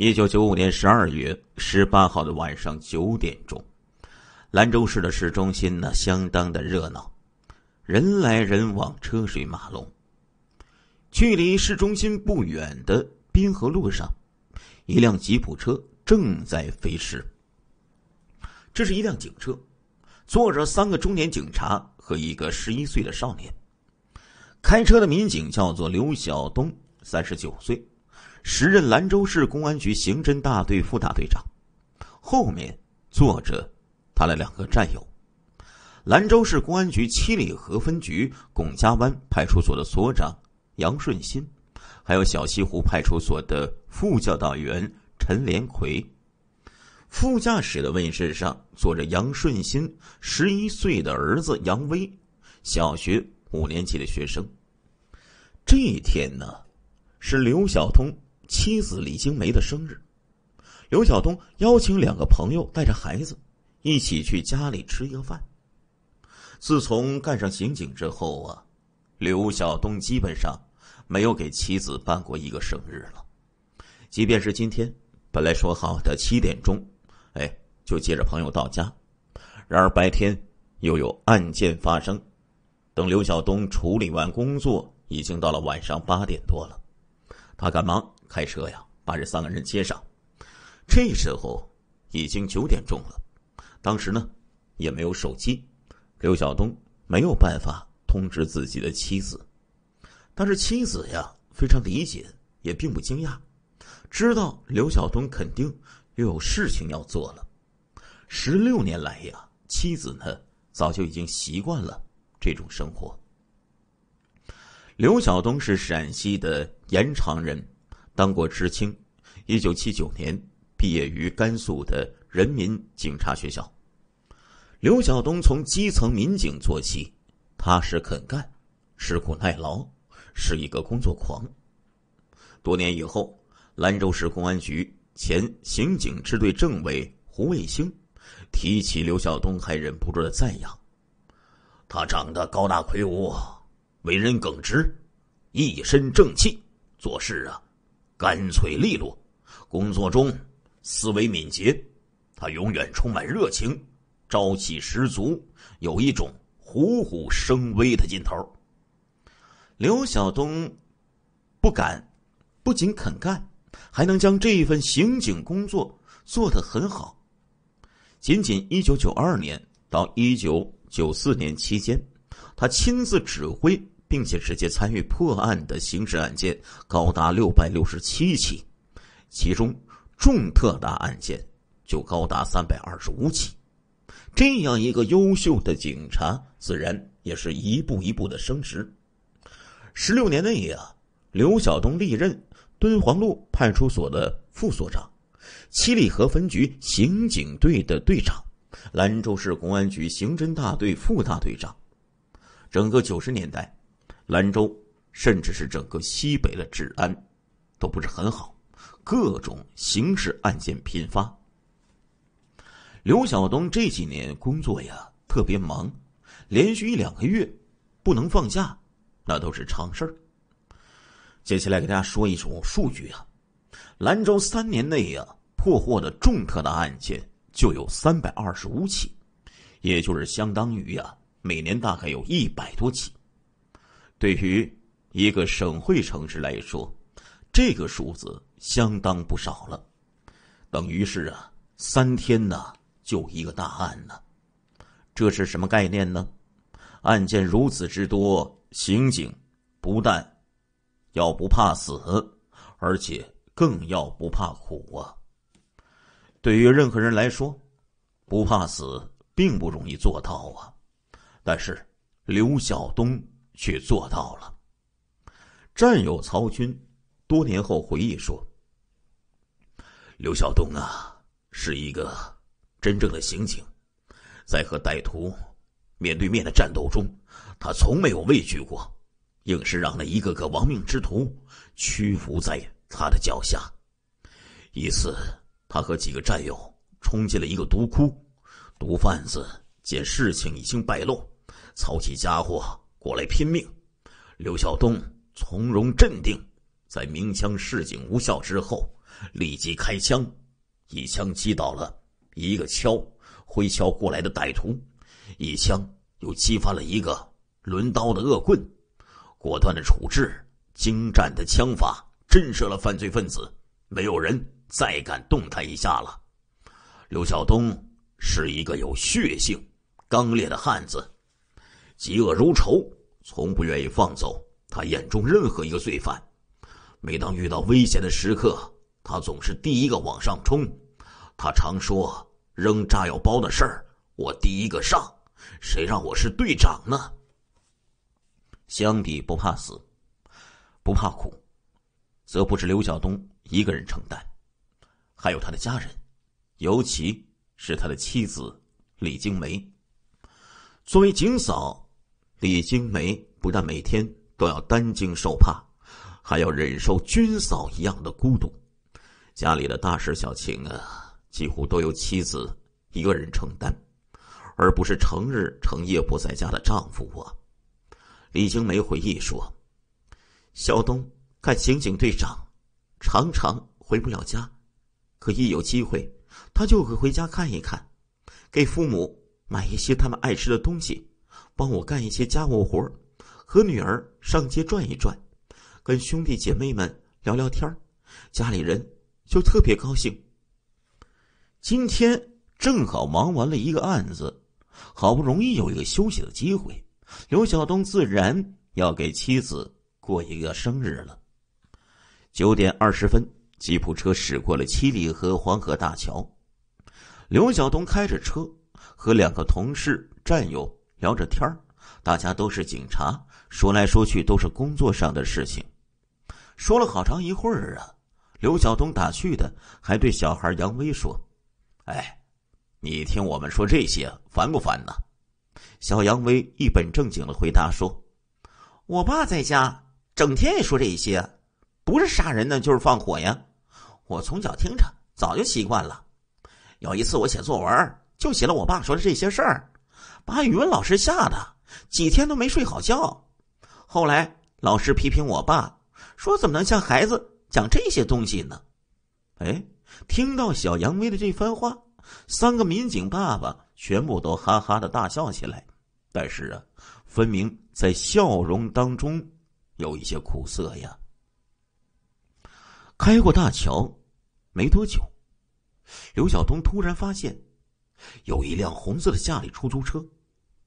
一九九五年十二月十八号的晚上九点钟，兰州市的市中心呢相当的热闹，人来人往，车水马龙。距离市中心不远的滨河路上，一辆吉普车正在飞驰。这是一辆警车，坐着三个中年警察和一个十一岁的少年。开车的民警叫做刘晓东，三十九岁。时任兰州市公安局刑侦大队副大队长，后面坐着他的两个战友，兰州市公安局七里河分局巩家湾派出所的所长杨顺新，还有小西湖派出所的副教导员陈连奎。副驾驶的位置上坐着杨顺新十一岁的儿子杨威，小学五年级的学生。这一天呢，是刘晓通。妻子李金梅的生日，刘晓东邀请两个朋友带着孩子一起去家里吃一个饭。自从干上刑警之后啊，刘晓东基本上没有给妻子办过一个生日了。即便是今天，本来说好的七点钟，哎，就接着朋友到家。然而白天又有案件发生，等刘晓东处理完工作，已经到了晚上八点多了，他赶忙。开车呀，把这三个人接上。这时候已经九点钟了。当时呢，也没有手机，刘晓东没有办法通知自己的妻子。但是妻子呀，非常理解，也并不惊讶，知道刘晓东肯定又有事情要做了。十六年来呀，妻子呢，早就已经习惯了这种生活。刘晓东是陕西的延长人。当过知青，一九七九年毕业于甘肃的人民警察学校。刘晓东从基层民警做起，踏实肯干，吃苦耐劳，是一个工作狂。多年以后，兰州市公安局前刑警支队政委胡卫星提起刘晓东，还忍不住的赞扬：“他长得高大魁梧，为人耿直，一身正气，做事啊。”干脆利落，工作中思维敏捷，他永远充满热情，朝气十足，有一种虎虎生威的劲头。刘晓东，不敢，不仅肯干，还能将这一份刑警工作做得很好。仅仅一九九二年到一九九四年期间，他亲自指挥。并且直接参与破案的刑事案件高达六百六十七起，其中重特大案件就高达三百二十五起。这样一个优秀的警察，自然也是一步一步的升职。十六年内呀，刘晓东历任敦煌路派出所的副所长、七里河分局刑警队的队长、兰州市公安局刑侦大队副大队长。整个九十年代。兰州，甚至是整个西北的治安，都不是很好，各种刑事案件频发。刘晓东这几年工作呀特别忙，连续一两个月不能放假，那都是常事儿。接下来给大家说一组数据啊，兰州三年内呀破获的重特大案件就有三百二十五起，也就是相当于呀每年大概有一百多起。对于一个省会城市来说，这个数字相当不少了，等于是啊，三天呢就一个大案呢，这是什么概念呢？案件如此之多，刑警不但要不怕死，而且更要不怕苦啊！对于任何人来说，不怕死并不容易做到啊，但是刘晓东。却做到了。战友曹军多年后回忆说：“刘晓东啊，是一个真正的刑警，在和歹徒面对面的战斗中，他从没有畏惧过，硬是让那一个个亡命之徒屈服在他的脚下。一次，他和几个战友冲进了一个毒窟，毒贩子见事情已经败露，操起家伙。”过来拼命，刘晓东从容镇定，在鸣枪示警无效之后，立即开枪，一枪击倒了一个敲挥敲过来的歹徒，一枪又激发了一个抡刀的恶棍，果断的处置，精湛的枪法震慑了犯罪分子，没有人再敢动他一下了。刘晓东是一个有血性、刚烈的汉子，嫉恶如仇。从不愿意放走他眼中任何一个罪犯。每当遇到危险的时刻，他总是第一个往上冲。他常说：“扔炸药包的事儿，我第一个上，谁让我是队长呢？”相比不怕死、不怕苦，则不是刘晓东一个人承担，还有他的家人，尤其是他的妻子李金梅。作为警嫂。李金梅不但每天都要担惊受怕，还要忍受军嫂一样的孤独。家里的大事小情啊，几乎都由妻子一个人承担，而不是成日成夜不在家的丈夫啊。李金梅回忆说：“小东看刑警队长，常常回不了家，可一有机会，他就会回家看一看，给父母买一些他们爱吃的东西。”帮我干一些家务活和女儿上街转一转，跟兄弟姐妹们聊聊天家里人就特别高兴。今天正好忙完了一个案子，好不容易有一个休息的机会，刘晓东自然要给妻子过一个生日了。九点二十分，吉普车驶过了七里河黄河大桥，刘晓东开着车和两个同事战友。聊着天儿，大家都是警察，说来说去都是工作上的事情，说了好长一会儿啊。刘晓东打趣的，还对小孩杨威说：“哎，你听我们说这些烦不烦呢？”小杨威一本正经的回答说：“我爸在家整天也说这些，不是杀人呢就是放火呀，我从小听着早就习惯了。有一次我写作文，就写了我爸说的这些事儿。”把语文老师吓得几天都没睡好觉，后来老师批评我爸，说怎么能向孩子讲这些东西呢？哎，听到小杨威的这番话，三个民警爸爸全部都哈哈的大笑起来，但是啊，分明在笑容当中有一些苦涩呀。开过大桥，没多久，刘晓东突然发现，有一辆红色的夏利出租车。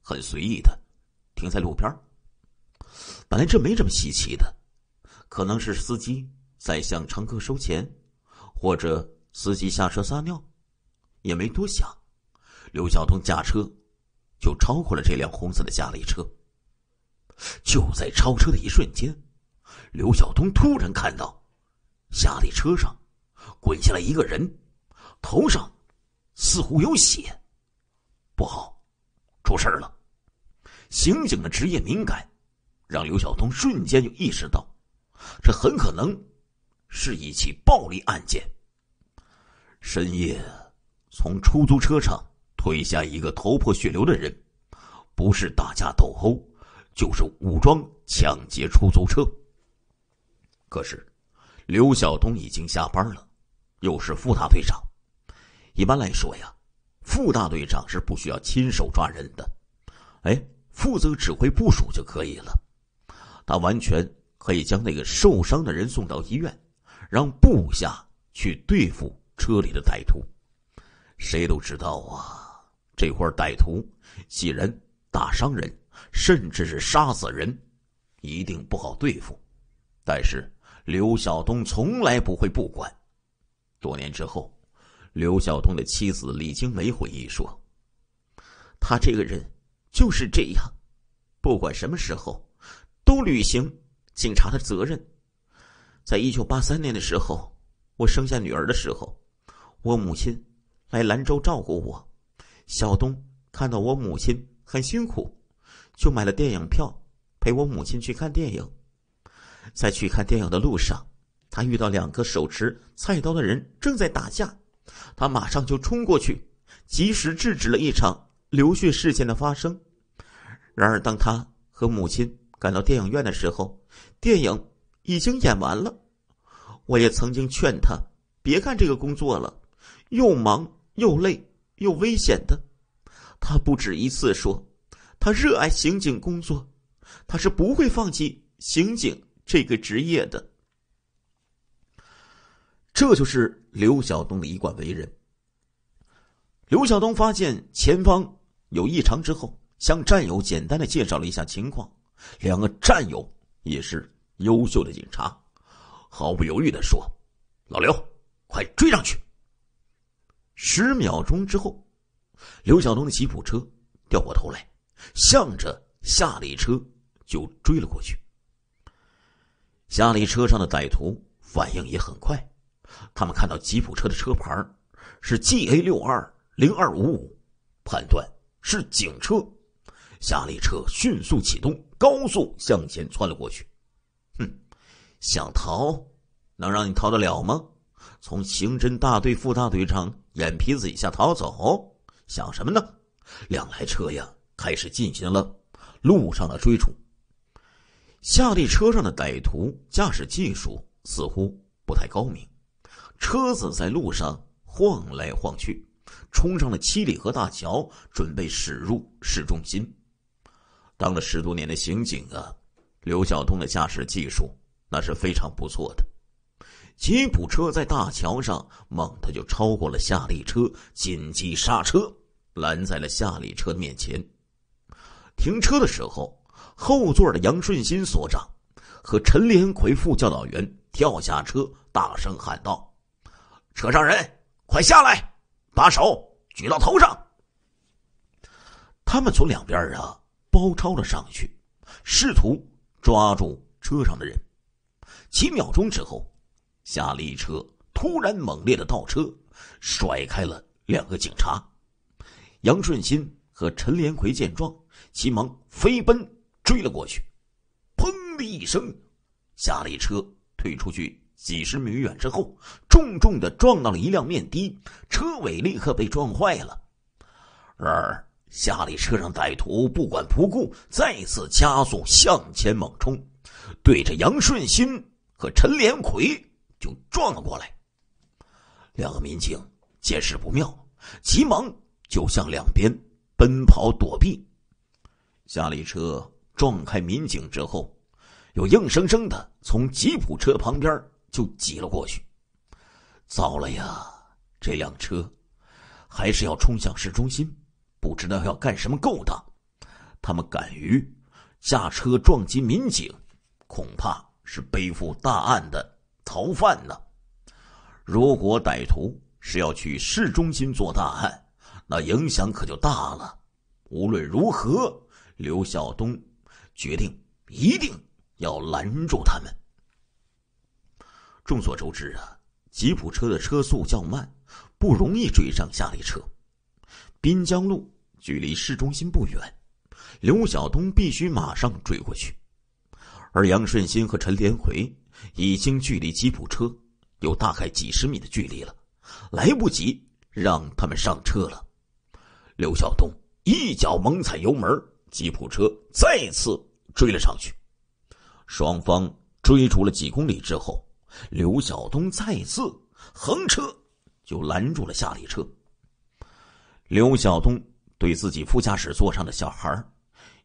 很随意的，停在路边本来这没这么稀奇的，可能是司机在向乘客收钱，或者司机下车撒尿，也没多想。刘晓东驾车就超过了这辆红色的夏利车。就在超车的一瞬间，刘晓东突然看到夏利车上滚下来一个人，头上似乎有血，不好。出事了，刑警的职业敏感，让刘晓东瞬间就意识到，这很可能是一起暴力案件。深夜从出租车上推下一个头破血流的人，不是打架斗殴，就是武装抢劫出租车。可是，刘晓东已经下班了，又是副大队长，一般来说呀。副大队长是不需要亲手抓人的，哎，负责指挥部署就可以了。他完全可以将那个受伤的人送到医院，让部下去对付车里的歹徒。谁都知道啊，这块歹徒既然打伤人，甚至是杀死人，一定不好对付。但是刘晓东从来不会不管。多年之后。刘晓东的妻子李金梅回忆说：“他这个人就是这样，不管什么时候都履行警察的责任。在一九八三年的时候，我生下女儿的时候，我母亲来兰州照顾我，小东看到我母亲很辛苦，就买了电影票陪我母亲去看电影。在去看电影的路上，他遇到两个手持菜刀的人正在打架。”他马上就冲过去，及时制止了一场流血事件的发生。然而，当他和母亲赶到电影院的时候，电影已经演完了。我也曾经劝他别干这个工作了，又忙又累又危险的。他不止一次说，他热爱刑警工作，他是不会放弃刑警这个职业的。这就是刘晓东的一贯为人。刘晓东发现前方有异常之后，向战友简单的介绍了一下情况。两个战友也是优秀的警察，毫不犹豫的说：“老刘，快追上去！”十秒钟之后，刘晓东的吉普车掉过头来，向着夏利车就追了过去。夏利车上的歹徒反应也很快。他们看到吉普车的车牌是 G A 六二零二五五，判断是警车。夏利车迅速启动，高速向前窜了过去。哼，想逃，能让你逃得了吗？从刑侦大队副大队长眼皮子底下逃走，想什么呢？两台车呀，开始进行了路上的追逐。夏利车上的歹徒驾驶技术似乎不太高明。车子在路上晃来晃去，冲上了七里河大桥，准备驶入市中心。当了十多年的刑警啊，刘晓东的驾驶技术那是非常不错的。吉普车在大桥上猛，的就超过了夏利车，紧急刹车，拦在了夏利车面前。停车的时候，后座的杨顺新所长和陈连奎副教导员跳下车，大声喊道。车上人，快下来！把手举到头上。他们从两边啊包抄了上去，试图抓住车上的人。几秒钟之后，夏利车突然猛烈的倒车，甩开了两个警察。杨顺新和陈连魁见状，急忙飞奔追了过去。砰的一声，夏利车退出去。几十米远之后，重重的撞到了一辆面的，车尾立刻被撞坏了。然而，下里车上歹徒不管不顾，再次加速向前猛冲，对着杨顺新和陈连奎就撞了过来。两个民警见势不妙，急忙就向两边奔跑躲避。下里车撞开民警之后，又硬生生的从吉普车旁边。就挤了过去，糟了呀！这辆车还是要冲向市中心，不知道要干什么勾当。他们敢于下车撞击民警，恐怕是背负大案的逃犯呢。如果歹徒是要去市中心做大案，那影响可就大了。无论如何，刘晓东决定一定要拦住他们。众所周知啊，吉普车的车速较慢，不容易追上夏利车。滨江路距离市中心不远，刘晓东必须马上追过去。而杨顺新和陈连回已经距离吉普车有大概几十米的距离了，来不及让他们上车了。刘晓东一脚猛踩油门，吉普车再次追了上去。双方追逐了几公里之后。刘晓东再次横车，就拦住了夏利车。刘晓东对自己副驾驶座上的小孩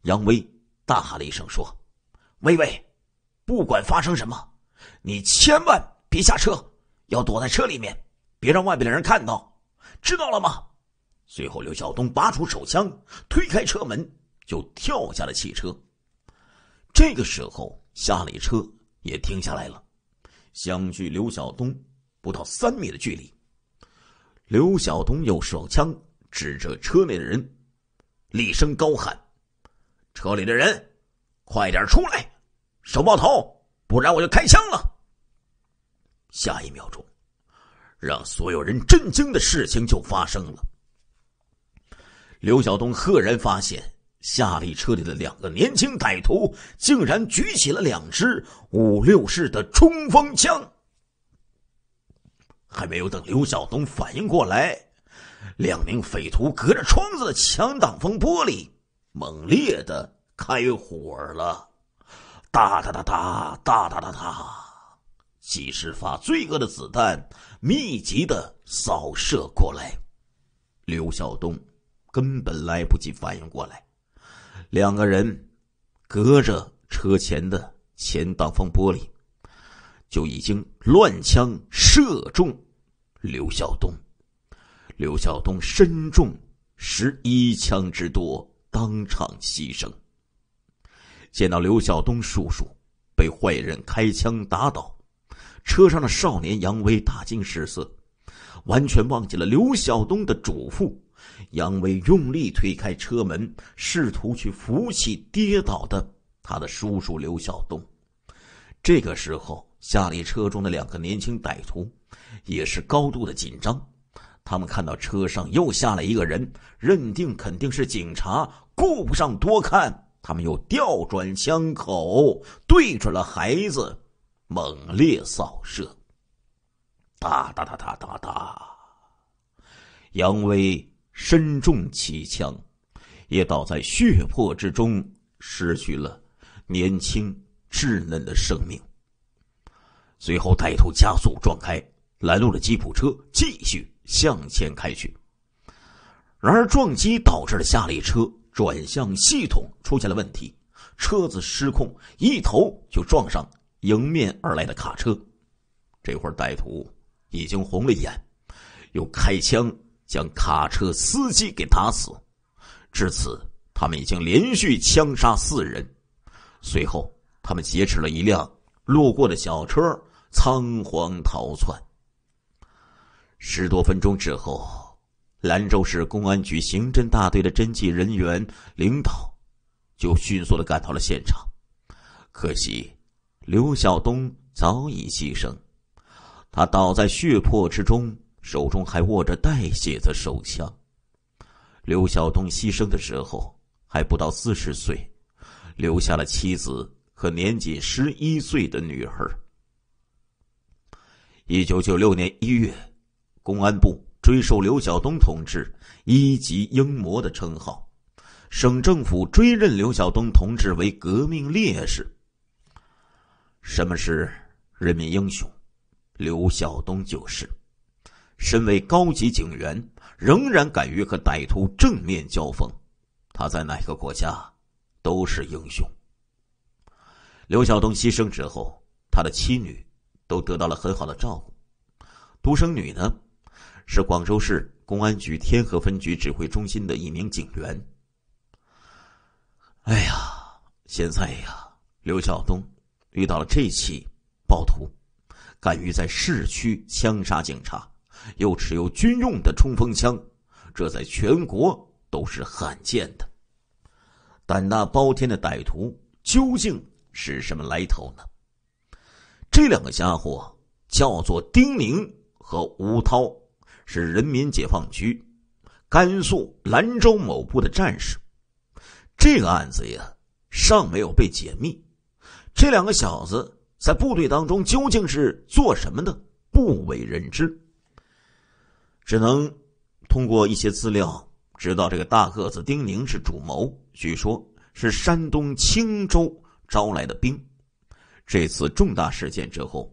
杨威大喊了一声，说：“威威，不管发生什么，你千万别下车，要躲在车里面，别让外边的人看到，知道了吗？”随后，刘晓东拔出手枪，推开车门就跳下了汽车。这个时候，夏利车也停下来了。相距刘晓东不到三米的距离，刘晓东用手枪指着车内的人，厉声高喊：“车里的人，快点出来，手抱头，不然我就开枪了。”下一秒钟，让所有人震惊的事情就发生了。刘晓东赫然发现。夏利车里的两个年轻歹徒竟然举起了两支五六式的冲锋枪。还没有等刘晓东反应过来，两名匪徒隔着窗子的墙挡风玻璃猛烈的开火了，哒哒哒哒哒哒哒哒，几十发罪恶的子弹密集的扫射过来，刘晓东根本来不及反应过来。两个人隔着车前的前挡风玻璃，就已经乱枪射中刘晓东。刘晓东身中十一枪之多，当场牺牲。见到刘晓东叔叔被坏人开枪打倒，车上的少年杨威大惊失色，完全忘记了刘晓东的嘱咐。杨威用力推开车门，试图去扶起跌倒的他的叔叔刘晓东。这个时候，下里车中的两个年轻歹徒也是高度的紧张。他们看到车上又下来一个人，认定肯定是警察，顾不上多看，他们又调转枪口对准了孩子，猛烈扫射。哒哒哒哒哒哒，杨威。身中七枪，也倒在血泊之中，失去了年轻稚嫩的生命。随后，歹徒加速撞开拦路的吉普车，继续向前开去。然而，撞击导致了下列车转向系统出现了问题，车子失控，一头就撞上迎面而来的卡车。这会儿，歹徒已经红了眼，又开枪。将卡车司机给打死，至此，他们已经连续枪杀四人。随后，他们劫持了一辆路过的小车，仓皇逃窜。十多分钟之后，兰州市公安局刑侦大队的侦缉人员领导就迅速的赶到了现场。可惜，刘晓东早已牺牲，他倒在血泊之中。手中还握着带血的手枪。刘晓东牺牲的时候还不到四十岁，留下了妻子和年仅十一岁的女儿。一九九六年一月，公安部追授刘晓东同志一级英模的称号，省政府追认刘晓东同志为革命烈士。什么是人民英雄？刘晓东就是。身为高级警员，仍然敢于和歹徒正面交锋，他在哪个国家，都是英雄。刘晓东牺牲之后，他的妻女都得到了很好的照顾。独生女呢，是广州市公安局天河分局指挥中心的一名警员。哎呀，现在呀，刘晓东遇到了这起暴徒，敢于在市区枪杀警察。又持有军用的冲锋枪，这在全国都是罕见的。胆大包天的歹徒究竟是什么来头呢？这两个家伙叫做丁宁和吴涛，是人民解放军甘肃兰州某部的战士。这个案子呀，尚没有被解密。这两个小子在部队当中究竟是做什么的，不为人知。只能通过一些资料知道，这个大个子丁宁是主谋，据说，是山东青州招来的兵。这次重大事件之后，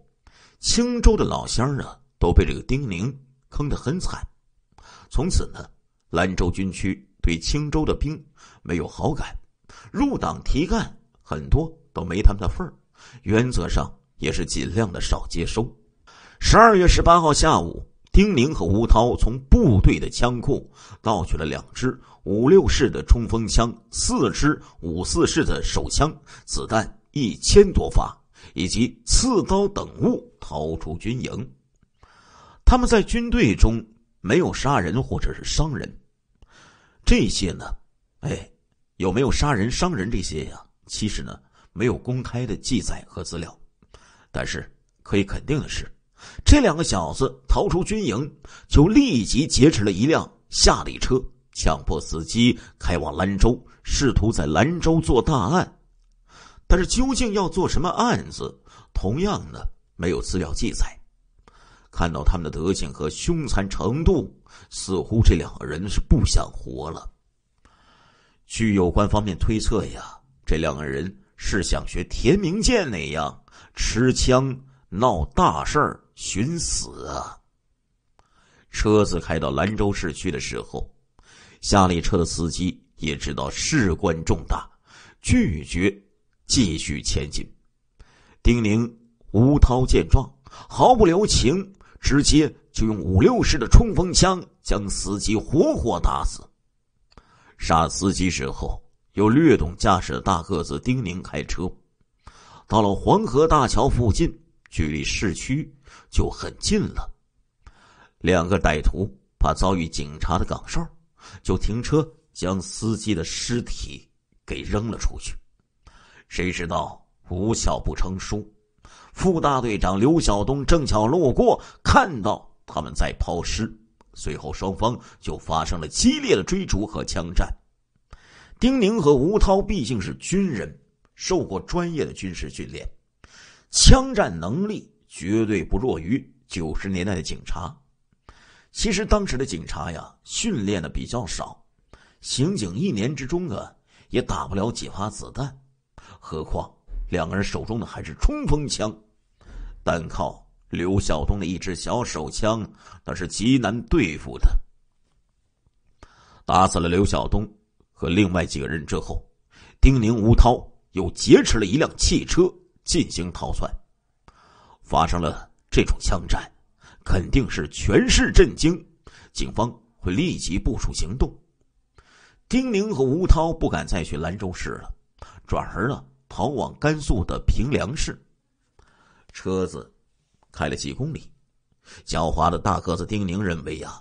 青州的老乡呢都被这个丁宁坑得很惨。从此呢，兰州军区对青州的兵没有好感，入党提干很多都没他们的份儿，原则上也是尽量的少接收。十二月十八号下午。丁宁和吴涛从部队的枪库盗取了两支五六式的冲锋枪、四支五四式的手枪、子弹一千多发，以及刺刀等物，逃出军营。他们在军队中没有杀人或者是伤人。这些呢，哎，有没有杀人伤人这些呀？其实呢，没有公开的记载和资料。但是可以肯定的是。这两个小子逃出军营，就立即劫持了一辆夏利车，强迫司机开往兰州，试图在兰州做大案。但是究竟要做什么案子，同样呢没有资料记载。看到他们的德性和凶残程度，似乎这两个人是不想活了。据有关方面推测呀，这两个人是想学田明建那样持枪闹大事儿。寻死！啊！车子开到兰州市区的时候，夏利车的司机也知道事关重大，拒绝继续前进。丁宁、吴涛见状，毫不留情，直接就用五六式的冲锋枪将司机活活打死。杀司机之后，又略懂驾驶的大个子丁宁开车，到了黄河大桥附近，距离市区。就很近了。两个歹徒怕遭遇警察的岗哨，就停车将司机的尸体给扔了出去。谁知道无巧不成书，副大队长刘晓东正巧路过，看到他们在抛尸，随后双方就发生了激烈的追逐和枪战。丁宁和吴涛毕竟是军人，受过专业的军事训练，枪战能力。绝对不弱于九十年代的警察。其实当时的警察呀，训练的比较少，刑警一年之中啊，也打不了几发子弹。何况两个人手中的还是冲锋枪，单靠刘晓东的一支小手枪，那是极难对付的。打死了刘晓东和另外几个人之后，丁宁、吴涛又劫持了一辆汽车进行逃窜。发生了这种枪战，肯定是全市震惊，警方会立即部署行动。丁宁和吴涛不敢再去兰州市了，转而呢跑往甘肃的平凉市。车子开了几公里，狡猾的大个子丁宁认为呀，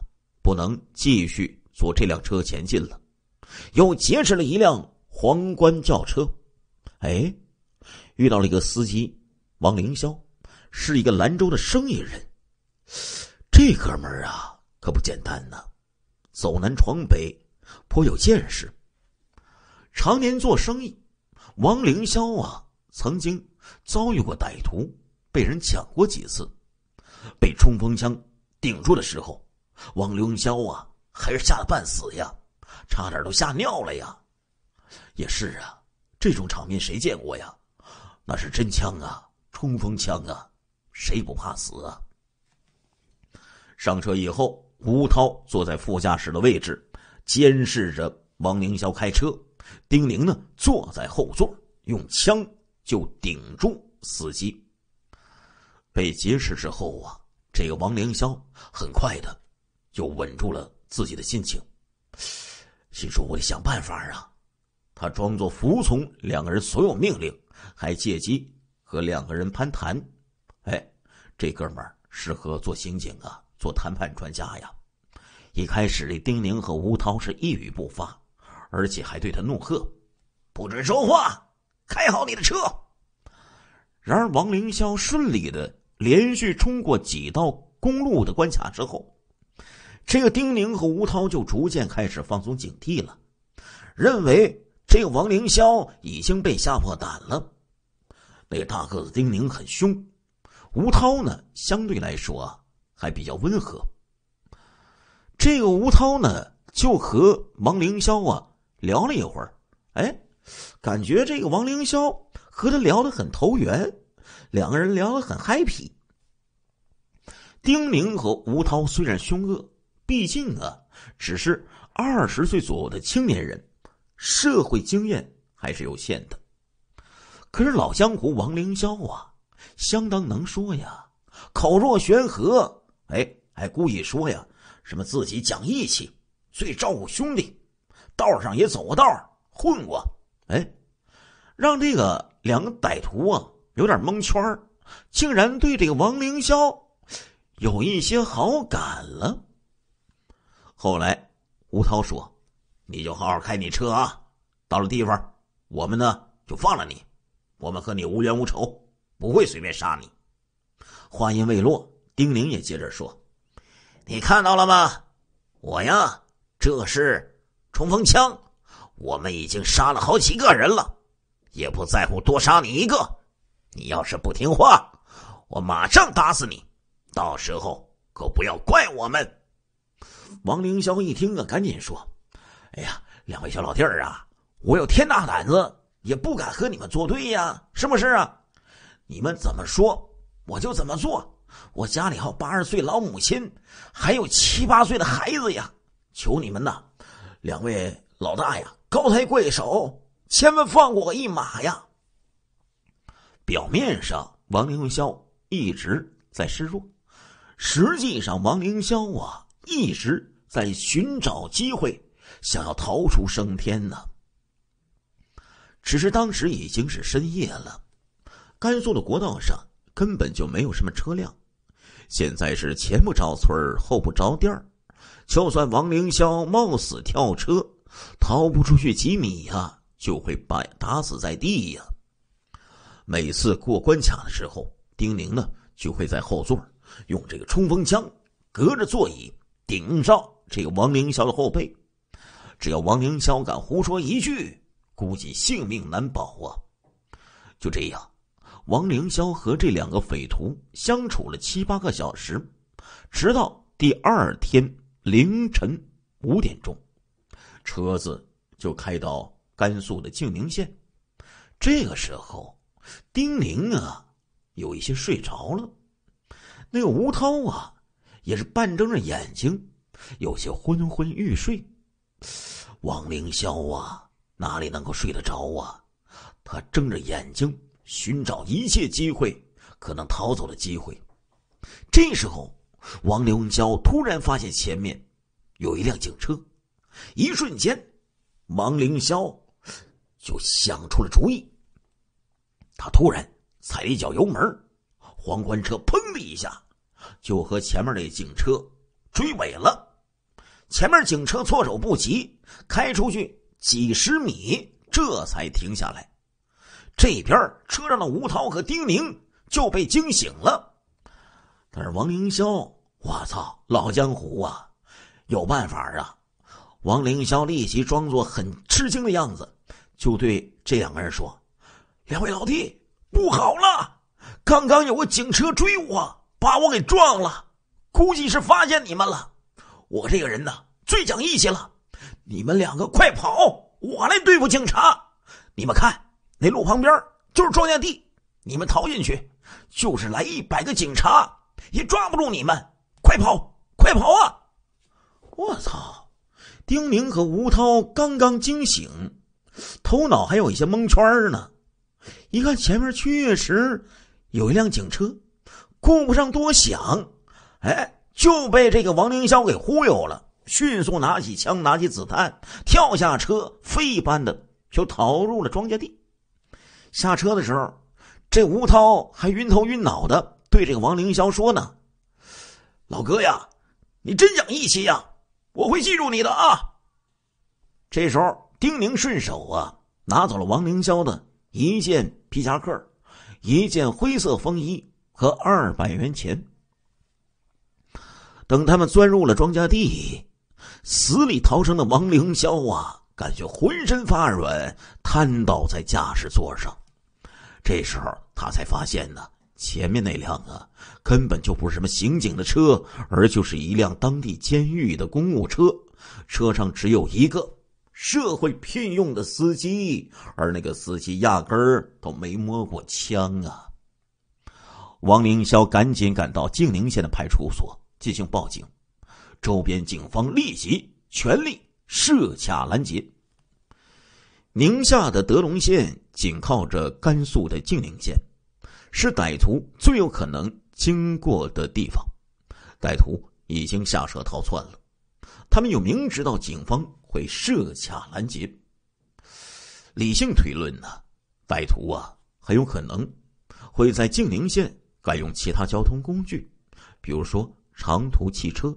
不能继续坐这辆车前进了，又劫持了一辆皇冠轿车。哎，遇到了一个司机王凌霄。是一个兰州的生意人，这哥们儿啊可不简单呢，走南闯北，颇有见识。常年做生意，王凌霄啊曾经遭遇过歹徒，被人抢过几次，被冲锋枪顶住的时候，王凌霄啊还是吓得半死呀，差点都吓尿了呀。也是啊，这种场面谁见过呀？那是真枪啊，冲锋枪啊。谁不怕死啊？上车以后，吴涛坐在副驾驶的位置，监视着王凌霄开车。丁玲呢，坐在后座，用枪就顶住司机。被劫持之后啊，这个王凌霄很快的就稳住了自己的心情，心说：“我得想办法啊！”他装作服从两个人所有命令，还借机和两个人攀谈。哎，这哥们儿适合做刑警啊，做谈判专家呀！一开始，这丁宁和吴涛是一语不发，而且还对他怒喝：“不准说话，开好你的车！”然而，王凌霄顺利的连续冲过几道公路的关卡之后，这个丁宁和吴涛就逐渐开始放松警惕了，认为这个王凌霄已经被吓破胆了。那大个子丁宁很凶。吴涛呢，相对来说啊，还比较温和。这个吴涛呢，就和王凌霄啊聊了一会儿，哎，感觉这个王凌霄和他聊得很投缘，两个人聊得很 happy。丁宁和吴涛虽然凶恶，毕竟啊，只是二十岁左右的青年人，社会经验还是有限的。可是老江湖王凌霄啊。相当能说呀，口若悬河。哎，还故意说呀，什么自己讲义气，最照顾兄弟，道上也走个道混过。哎，让这个两个歹徒啊有点蒙圈竟然对这个王凌霄有一些好感了。后来，吴涛说：“你就好好开你车啊，到了地方，我们呢就放了你，我们和你无冤无仇。”不会随便杀你。话音未落，丁玲也接着说：“你看到了吗？我呀，这是冲锋枪。我们已经杀了好几个人了，也不在乎多杀你一个。你要是不听话，我马上打死你。到时候可不要怪我们。”王凌霄一听啊，赶紧说：“哎呀，两位小老弟儿啊，我有天大胆子，也不敢和你们作对呀，是不是啊？”你们怎么说，我就怎么做。我家里还有八十岁老母亲，还有七八岁的孩子呀！求你们呐，两位老大呀，高抬贵手，千万放过我一马呀！表面上，王凌霄一直在示弱，实际上，王凌霄啊一直在寻找机会，想要逃出升天呢。只是当时已经是深夜了。甘肃的国道上根本就没有什么车辆，现在是前不着村后不着店就算王凌霄冒死跳车，逃不出去几米呀，就会把打死在地呀。每次过关卡的时候，丁宁呢就会在后座，用这个冲锋枪隔着座椅顶上这个王凌霄的后背，只要王凌霄敢胡说一句，估计性命难保啊。就这样。王凌霄和这两个匪徒相处了七八个小时，直到第二天凌晨五点钟，车子就开到甘肃的静宁县。这个时候，丁宁啊有一些睡着了，那个吴涛啊也是半睁着眼睛，有些昏昏欲睡。王凌霄啊哪里能够睡得着啊？他睁着眼睛。寻找一切机会，可能逃走的机会。这时候，王凌霄突然发现前面有一辆警车。一瞬间，王凌霄就想出了主意。他突然踩了一脚油门，皇冠车“砰”的一下就和前面那警车追尾了。前面警车措手不及，开出去几十米，这才停下来。这边车上的吴涛和丁宁就被惊醒了，但是王凌霄，我操，老江湖啊，有办法啊！王凌霄立即装作很吃惊的样子，就对这两个人说：“两位老弟，不好了，刚刚有个警车追我，把我给撞了，估计是发现你们了。我这个人呢，最讲义气了，你们两个快跑，我来对付警察。你们看。”那路旁边就是庄稼地，你们逃进去，就是来一百个警察也抓不住你们！快跑，快跑啊！我操！丁明和吴涛刚刚惊醒，头脑还有一些蒙圈呢。一看前面确实有一辆警车，顾不上多想，哎，就被这个王凌霄给忽悠了。迅速拿起枪，拿起子弹，跳下车，飞一般的就逃入了庄稼地。下车的时候，这吴涛还晕头晕脑的，对这个王凌霄说呢：“老哥呀，你真讲义气呀！我会记住你的啊！”这时候，丁宁顺手啊，拿走了王凌霄的一件皮夹克、一件灰色风衣和二百元钱。等他们钻入了庄稼地，死里逃生的王凌霄啊，感觉浑身发软，瘫倒在驾驶座上。这时候他才发现呢，前面那辆啊根本就不是什么刑警的车，而就是一辆当地监狱的公务车，车上只有一个社会聘用的司机，而那个司机压根儿都没摸过枪啊。王凌霄赶紧赶到静宁县的派出所进行报警，周边警方立即全力设卡拦截。宁夏的德隆县紧靠着甘肃的静宁县，是歹徒最有可能经过的地方。歹徒已经下车逃窜了，他们又明知道警方会设卡拦截。理性推论呢，歹徒啊，很有可能会在静宁县改用其他交通工具，比如说长途汽车，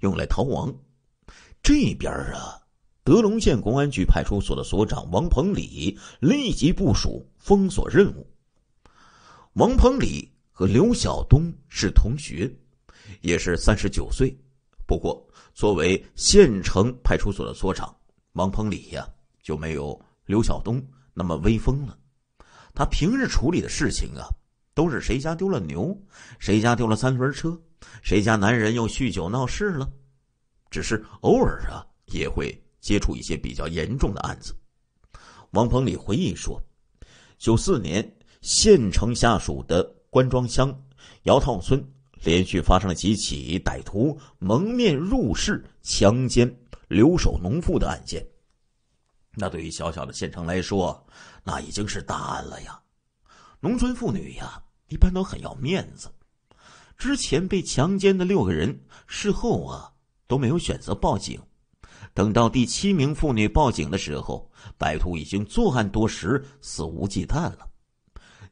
用来逃亡。这边啊。德龙县公安局派出所的所长王鹏礼立即部署封锁任务。王鹏礼和刘晓东是同学，也是三十九岁。不过，作为县城派出所的所长，王鹏礼呀就没有刘晓东那么威风了。他平日处理的事情啊，都是谁家丢了牛，谁家丢了三轮车，谁家男人又酗酒闹事了。只是偶尔啊，也会。接触一些比较严重的案子，王鹏礼回忆说：“九四年，县城下属的官庄乡姚套村连续发生了几起歹徒蒙面入室强奸留守农妇的案件。那对于小小的县城来说，那已经是大案了呀。农村妇女呀，一般都很要面子。之前被强奸的六个人，事后啊都没有选择报警。”等到第七名妇女报警的时候，歹徒已经作案多时，肆无忌惮了。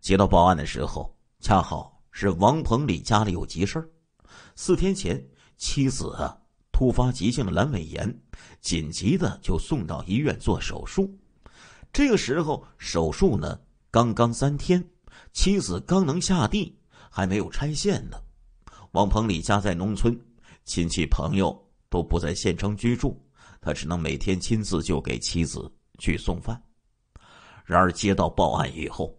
接到报案的时候，恰好是王鹏里家里有急事四天前，妻子突发急性的阑尾炎，紧急的就送到医院做手术。这个时候手术呢，刚刚三天，妻子刚能下地，还没有拆线呢。王鹏里家在农村，亲戚朋友都不在县城居住。他只能每天亲自就给妻子去送饭。然而接到报案以后，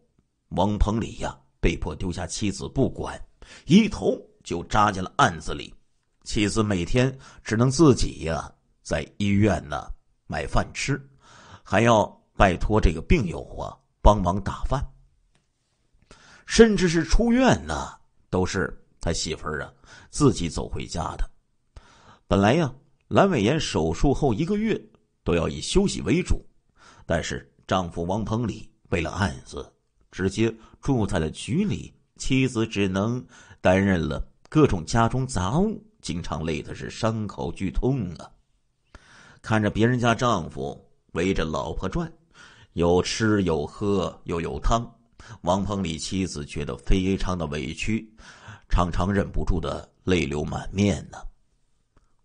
王鹏礼呀被迫丢下妻子不管，一头就扎进了案子里。妻子每天只能自己呀在医院呢买饭吃，还要拜托这个病友啊帮忙打饭，甚至是出院呢都是他媳妇儿啊自己走回家的。本来呀。阑尾炎手术后一个月都要以休息为主，但是丈夫王鹏礼为了案子，直接住在了局里，妻子只能担任了各种家中杂物，经常累的是伤口剧痛啊！看着别人家丈夫围着老婆转，有吃有喝又有汤，王鹏礼妻子觉得非常的委屈，常常忍不住的泪流满面呢。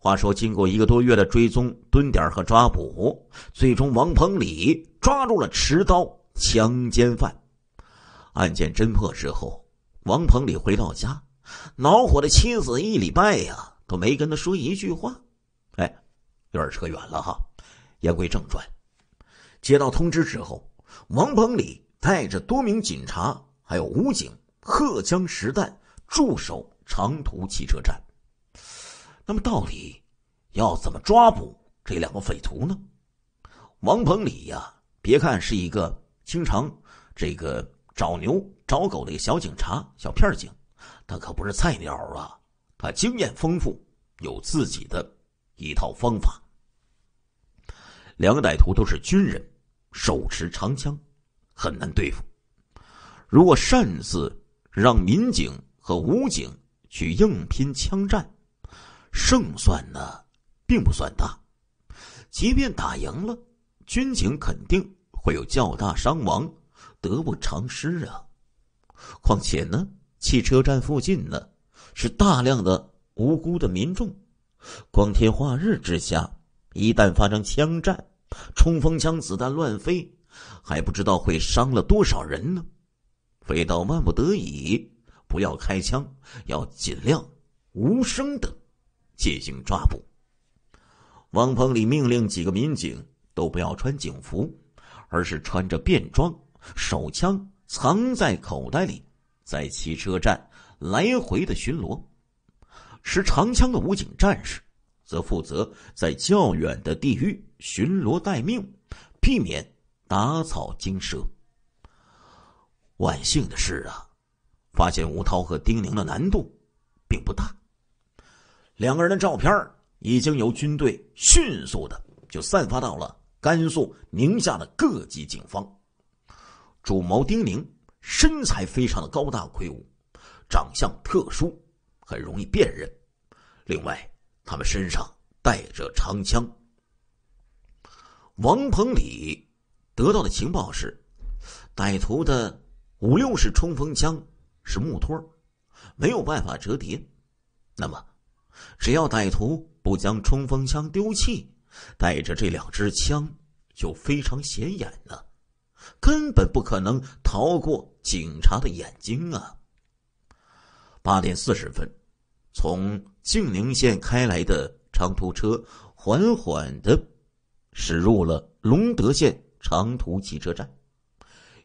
话说，经过一个多月的追踪、蹲点和抓捕，最终王鹏礼抓住了持刀强奸犯。案件侦破之后，王鹏礼回到家，恼火的妻子一礼拜呀都没跟他说一句话。哎，有点扯远了哈。言归正传，接到通知之后，王鹏礼带着多名警察还有武警，荷枪实弹驻守长途汽车站。那么到底要怎么抓捕这两个匪徒呢？王鹏礼呀，别看是一个经常这个找牛找狗的一个小警察、小片儿警，他可不是菜鸟啊，他经验丰富，有自己的一套方法。两个歹徒都是军人，手持长枪，很难对付。如果擅自让民警和武警去硬拼枪战。胜算呢，并不算大。即便打赢了，军警肯定会有较大伤亡，得不偿失啊！况且呢，汽车站附近呢，是大量的无辜的民众。光天化日之下，一旦发生枪战，冲锋枪子弹乱飞，还不知道会伤了多少人呢！非到万不得已，不要开枪，要尽量无声的。进行抓捕。王鹏礼命令几个民警都不要穿警服，而是穿着便装，手枪藏在口袋里，在汽车站来回的巡逻。持长枪的武警战士则负责在较远的地域巡逻待命，避免打草惊蛇。万幸的是啊，发现吴涛和丁宁的难度并不大。两个人的照片已经由军队迅速的就散发到了甘肃、宁夏的各级警方。主谋丁宁身材非常的高大魁梧，长相特殊，很容易辨认。另外，他们身上带着长枪。王鹏礼得到的情报是，歹徒的五六式冲锋枪是木托，没有办法折叠。那么。只要歹徒不将冲锋枪丢弃，带着这两支枪就非常显眼了，根本不可能逃过警察的眼睛啊！八点四十分，从静宁县开来的长途车缓缓的驶入了隆德县长途汽车站，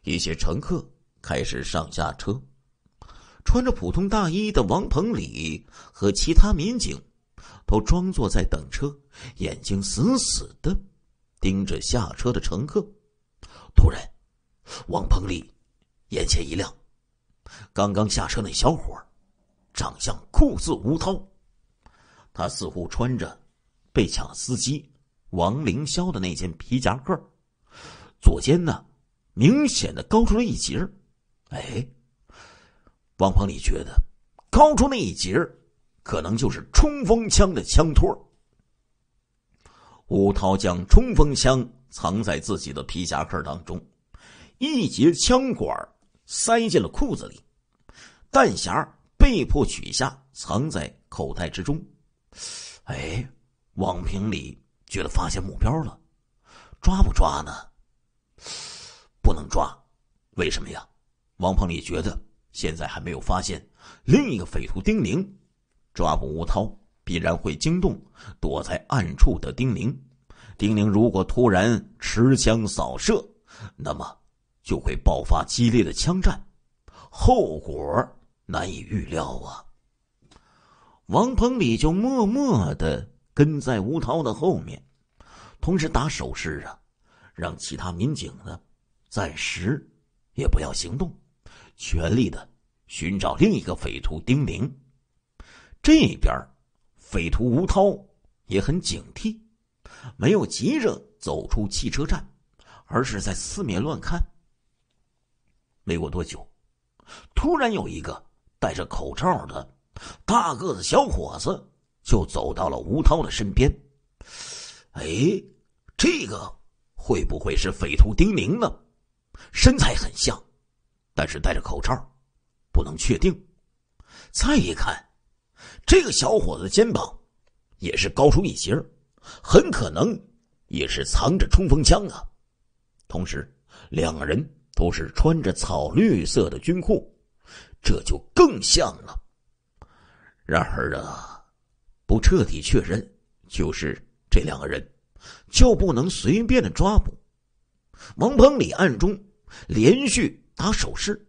一些乘客开始上下车。穿着普通大衣的王鹏礼和其他民警都装作在等车，眼睛死死的盯着下车的乘客。突然，王鹏礼眼前一亮，刚刚下车那小伙儿长相酷似吴涛，他似乎穿着被抢司机王凌霄的那件皮夹克，左肩呢明显的高出了一截哎。王鹏里觉得，高出那一截可能就是冲锋枪的枪托吴涛将冲锋枪藏在自己的皮夹克当中，一节枪管塞进了裤子里，弹匣被迫取下，藏在口袋之中。哎，王鹏里觉得发现目标了，抓不抓呢？不能抓，为什么呀？王鹏里觉得。现在还没有发现另一个匪徒丁宁，抓捕吴涛必然会惊动躲在暗处的丁宁。丁宁如果突然持枪扫射，那么就会爆发激烈的枪战，后果难以预料啊！王鹏礼就默默的跟在吴涛的后面，同时打手势啊，让其他民警呢暂时也不要行动，全力的。寻找另一个匪徒丁玲，这边匪徒吴涛也很警惕，没有急着走出汽车站，而是在四面乱看。没过多久，突然有一个戴着口罩的大个子小伙子就走到了吴涛的身边。哎，这个会不会是匪徒丁宁呢？身材很像，但是戴着口罩。不能确定，再一看，这个小伙子肩膀也是高出一截很可能也是藏着冲锋枪啊。同时，两个人都是穿着草绿色的军裤，这就更像了。然而啊，不彻底确认就是这两个人，就不能随便的抓捕。王鹏里暗中连续打手势。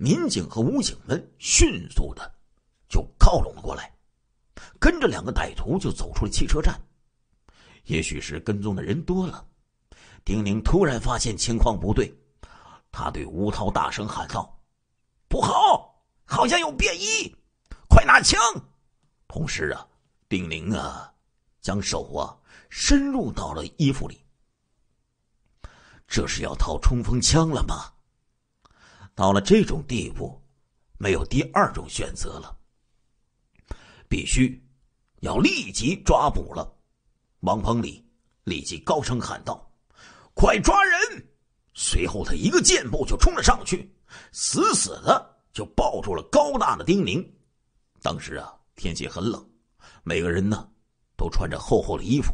民警和武警们迅速的就靠拢了过来，跟着两个歹徒就走出了汽车站。也许是跟踪的人多了，丁宁突然发现情况不对，他对吴涛大声喊道：“不好，好像有便衣，快拿枪！”同时啊，丁宁啊将手啊深入到了衣服里，这是要掏冲锋枪了吗？到了这种地步，没有第二种选择了，必须要立即抓捕了。王鹏礼立即高声喊道：“快抓人！”随后他一个箭步就冲了上去，死死的就抱住了高大的丁宁。当时啊，天气很冷，每个人呢都穿着厚厚的衣服。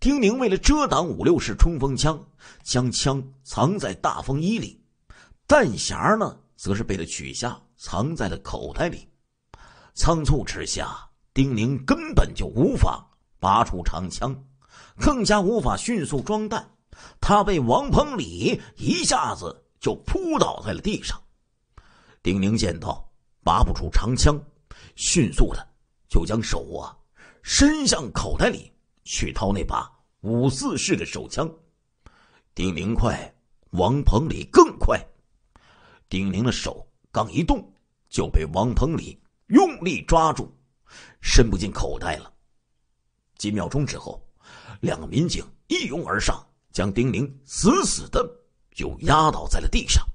丁宁为了遮挡五六式冲锋枪，将枪藏在大风衣里。弹匣呢，则是被他取下，藏在了口袋里。仓促之下，丁宁根本就无法拔出长枪，更加无法迅速装弹。他被王鹏礼一下子就扑倒在了地上。丁宁见到拔不出长枪，迅速的就将手啊伸向口袋里去掏那把五四式的手枪。丁宁快，王鹏礼更快。丁宁的手刚一动，就被王鹏礼用力抓住，伸不进口袋了。几秒钟之后，两个民警一拥而上，将丁宁死死的就压倒在了地上。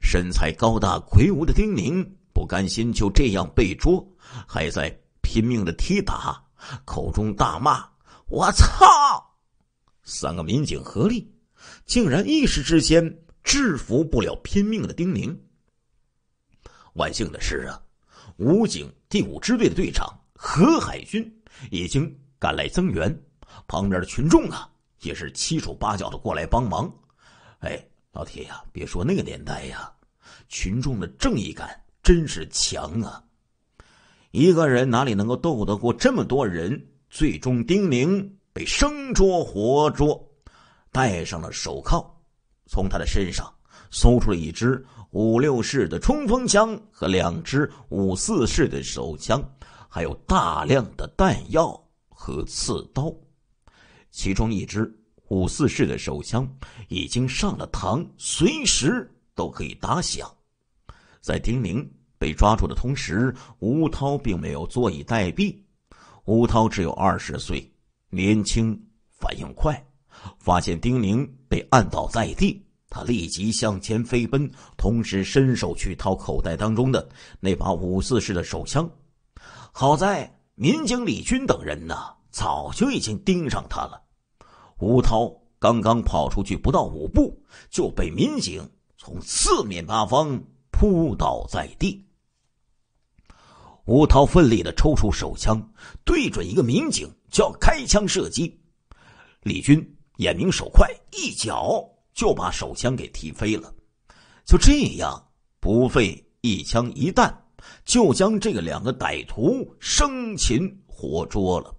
身材高大魁梧的丁宁不甘心就这样被捉，还在拼命的踢打，口中大骂：“我操！”三个民警合力，竟然一时之间。制服不了拼命的丁宁。万幸的是啊，武警第五支队的队长何海军已经赶来增援，旁边的群众啊也是七手八脚的过来帮忙。哎，老铁呀，别说那个年代呀，群众的正义感真是强啊！一个人哪里能够斗得过这么多人？最终，丁宁被生捉活捉，戴上了手铐。从他的身上搜出了一支五六式的冲锋枪和两支五四式的手枪，还有大量的弹药和刺刀。其中一支五四式的手枪已经上了膛，随时都可以打响。在丁宁被抓住的同时，吴涛并没有坐以待毙。吴涛只有二十岁，年轻，反应快，发现丁宁被按倒在地，他立即向前飞奔，同时伸手去掏口袋当中的那把五四式的手枪。好在民警李军等人呢，早就已经盯上他了。吴涛刚刚跑出去不到五步，就被民警从四面八方扑倒在地。吴涛奋力的抽出手枪，对准一个民警就要开枪射击，李军。眼明手快，一脚就把手枪给踢飞了。就这样，不费一枪一弹，就将这个两个歹徒生擒活捉了。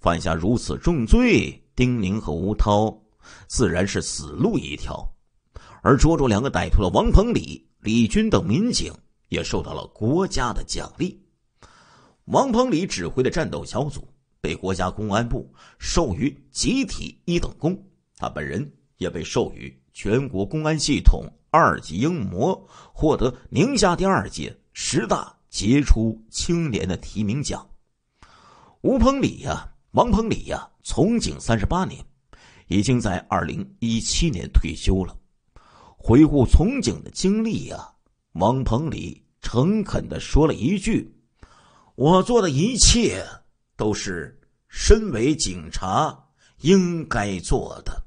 犯下如此重罪，丁宁和吴涛自然是死路一条。而捉住两个歹徒的王鹏、礼、李军等民警也受到了国家的奖励。王鹏礼指挥的战斗小组。被国家公安部授予集体一等功，他本人也被授予全国公安系统二级英模，获得宁夏第二届十大杰出青年的提名奖。吴鹏礼呀，王鹏礼呀，从警三十八年，已经在二零一七年退休了。回顾从警的经历呀，王鹏礼诚恳的说了一句：“我做的一切。”都是身为警察应该做的。